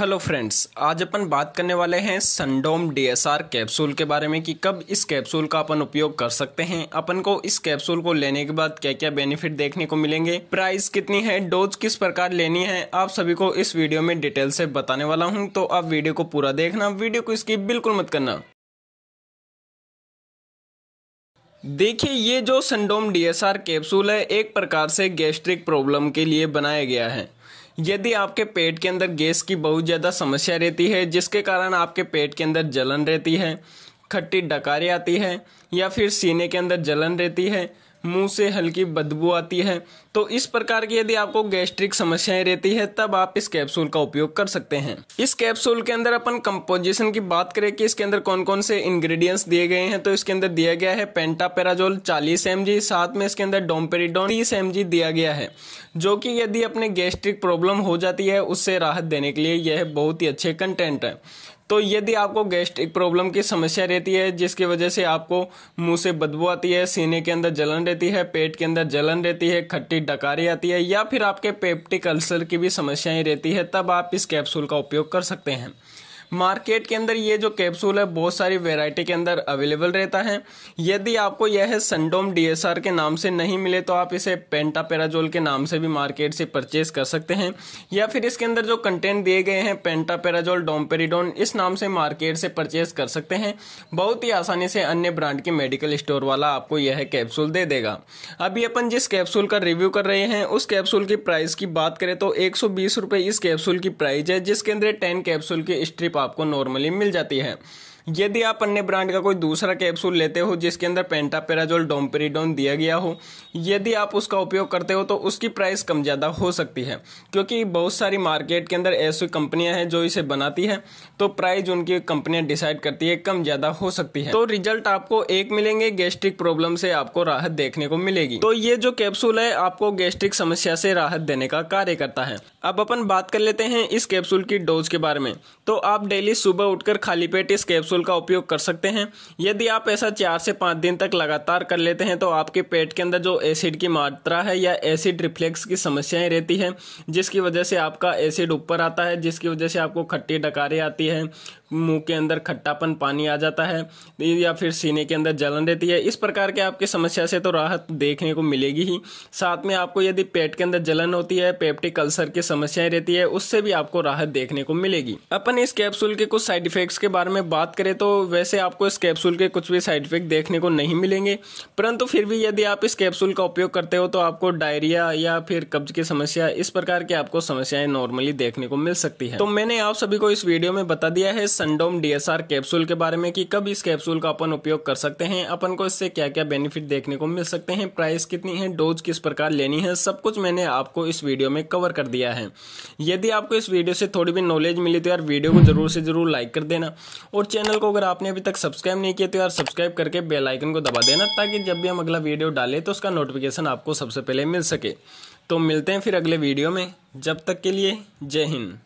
hello friends आज अपन बात करने वाले हैं संडोम डीएसआर कैप्सूल के बारे में कि कब इस कैप्सूल का अपन उपयोग कर सकते हैं अपन को इस कैप्सूल को लेने के बाद क्या क्या बेनिफिट देखने को मिलेंगे प्राइस कितनी है डोज किस प्रकार लेनी है आप सभी को इस वीडियो में डिटेल से बताने वाला हूं तो आप वीडियो को पूरा देखना वीडियो को इसकी बिल्कुल मत करना देखिए ये जो सनडोम डीएसआर कैप्सूल है एक प्रकार से गैस्ट्रिक प्रॉब्लम के लिए बनाया गया है यदि आपके पेट के अंदर गैस की बहुत ज़्यादा समस्या रहती है जिसके कारण आपके पेट के अंदर जलन रहती है खट्टी डकारी आती है या फिर सीने के अंदर जलन रहती है मुंह से हल्की बदबू आती है तो इस प्रकार की यदि आपको गैस्ट्रिक समस्याएं रहती है तब आप इस कैप्सूल का उपयोग कर सकते हैं इस कैप्सूल के अंदर अपन कंपोजिशन की बात करें कि इसके अंदर कौन कौन से इंग्रेडिएंट्स दिए गए हैं तो इसके अंदर दिया गया है पेंटापेराजोल चालीस एम साथ में इसके अंदर डोमपेरिडोन तीस एम दिया गया है जो कि यदि अपने गैस्ट्रिक प्रॉब्लम हो जाती है उससे राहत देने के लिए यह बहुत ही अच्छे कंटेंट है तो यदि आपको गैस्ट्रिक प्रॉब्लम की समस्या रहती है जिसकी वजह से आपको मुंह से बदबू आती है सीने के अंदर जलन रहती है पेट के अंदर जलन रहती है खट्टी डकारी आती है या फिर आपके पेप्टिक अल्सर की भी समस्याएं रहती है तब आप इस कैप्सूल का उपयोग कर सकते हैं मार्केट के अंदर ये जो कैप्सूल है बहुत सारी वेराइटी के अंदर अवेलेबल रहता है यदि आपको यह है संडोम डीएसआर के नाम से नहीं मिले तो आप इसे पेंटापेराजोल के नाम से भी मार्केट से परचेज कर सकते हैं या फिर इसके अंदर जो कंटेंट दिए गए हैं पेंटापेराजोल डोमपेरिडोन इस नाम से मार्केट से परचेज कर सकते हैं बहुत ही आसानी से अन्य ब्रांड के मेडिकल स्टोर वाला आपको यह कैप्सूल दे देगा अभी अपन जिस कैप्सूल का रिव्यू कर रहे हैं उस कैप्सूल की प्राइस की बात करें तो एक इस कैप्सूल की प्राइस है जिसके अंदर टेन कैप्सूल की स्ट्रिप आपको नॉर्मली मिल जाती है यदि आप अन्य ब्रांड का कोई दूसरा कैप्सूल लेते हो जिसके अंदर पेंटापेराजोल डोमपेरिडोन दिया गया हो यदि आप उसका उपयोग करते हो तो उसकी प्राइस कम ज़्यादा हो सकती है क्योंकि बहुत सारी मार्केट के अंदर ऐसी कंपनियां हैं जो इसे बनाती हैं तो प्राइस उनकी कंपनियां डिसाइड करती है कम ज़्यादा हो सकती है तो रिजल्ट आपको एक मिलेंगे गैस्ट्रिक प्रॉब्लम से आपको राहत देखने को मिलेगी तो ये जो कैप्सूल है आपको गैस्ट्रिक समस्या से राहत देने का कार्य करता है अब अपन बात कर लेते हैं इस कैप्सूल की डोज के बारे में तो आप डेली सुबह उठकर खाली पेट इस कैप्सूल का उपयोग कर सकते हैं यदि आप ऐसा चार से पाँच दिन तक लगातार कर लेते हैं तो आपके पेट के अंदर जो एसिड की मात्रा है या एसिड रिफ्लेक्स की समस्याएं रहती है जिसकी वजह से आपका एसिड ऊपर आता है जिसकी वजह से आपको खट्टी डकारी आती है मुंह के अंदर खट्टापन पानी आ जाता है या फिर सीने के अंदर जलन रहती है इस प्रकार के आपकी समस्या से तो राहत देखने को मिलेगी ही साथ में आपको यदि पेट के अंदर जलन होती है पेप्टिक अल्सर की समस्याएं रहती है उससे भी आपको राहत देखने को मिलेगी अपन इस कैप्सूल के कुछ साइड इफेक्ट्स के बारे में बात करें तो वैसे आपको इस कैप्सूल के कुछ भी साइड इफेक्ट देखने को नहीं मिलेंगे परंतु फिर भी यदि आप इस कैप्सूल का उपयोग करते हो तो आपको डायरिया या फिर कब्ज की समस्या इस प्रकार की आपको समस्याएं नॉर्मली देखने को मिल सकती है तो मैंने आप सभी को इस वीडियो में बता दिया है संडोम डीएसआर कैप्सूल के बारे में कि कब इस कैप्सूल का अपन उपयोग कर सकते हैं अपन को इससे क्या क्या बेनिफिट देखने को मिल सकते हैं प्राइस कितनी है डोज किस प्रकार लेनी है सब कुछ मैंने आपको इस वीडियो में कवर कर दिया है यदि आपको इस वीडियो से थोड़ी भी नॉलेज मिली तो यार वीडियो को जरूर से जरूर लाइक कर देना और चैनल को अगर आपने अभी तक सब्सक्राइब नहीं किया तो यार सब्सक्राइब करके बेलाइकन को दबा देना ताकि जब भी हम अगला वीडियो डालें तो उसका नोटिफिकेशन आपको सबसे पहले मिल सके तो मिलते हैं फिर अगले वीडियो में जब तक के लिए जय हिंद